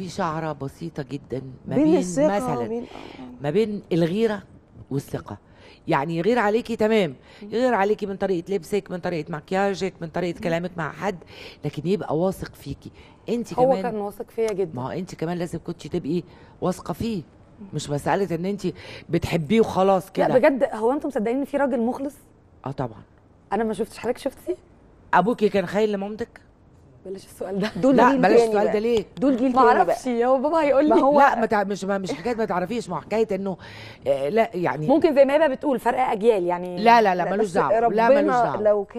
في شعره بسيطه جدا ما بين, بين الثقة مثلا وبين... آه. ما بين الغيره والثقه يعني يغير عليكي تمام يغير عليكي من طريقه لبسك من طريقه مكياجك من طريقه كلامك مع حد لكن يبقى واثق فيكي انت هو كمان هو كان واثق فيا جدا ما هو انت كمان لازم كنت تبقي واثقه فيه مش مساله ان انت بتحبيه وخلاص كده لا بجد هو انتم مصدقين ان في راجل مخلص اه طبعا انا ما شفتش حضرتك شفتي ابوكي كان خاين لمامتك بلاش السؤال ده دول لا بلاش السؤال ده ليه؟ دول جيل تاني ما اعرفش يا بابا هيقول لي ما هو لا ما تع... مش ما مش حكايه ما تعرفيش ما حكايه انه آه، لا يعني ممكن زي ما هي بتقول فرق اجيال يعني لا لا لا, لا ملوش دعوه لا ملوش دعوه لو كان